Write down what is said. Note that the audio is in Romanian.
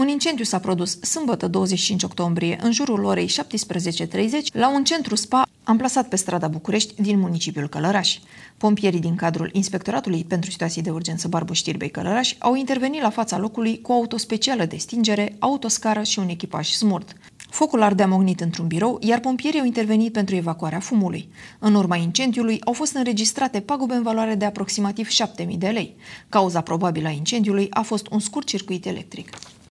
Un incendiu s-a produs sâmbătă 25 octombrie, în jurul orei 17.30, la un centru spa amplasat pe strada București din municipiul Călăraș. Pompierii din cadrul Inspectoratului pentru Situații de Urgență Barbu Știrbei Călăraș au intervenit la fața locului cu auto specială de stingere, autoscară și un echipaj smurt. Focul ardea mognit într-un birou, iar pompierii au intervenit pentru evacuarea fumului. În urma incendiului au fost înregistrate pagube în valoare de aproximativ 7.000 de lei. Cauza probabilă a incendiului a fost un scurt circuit electric.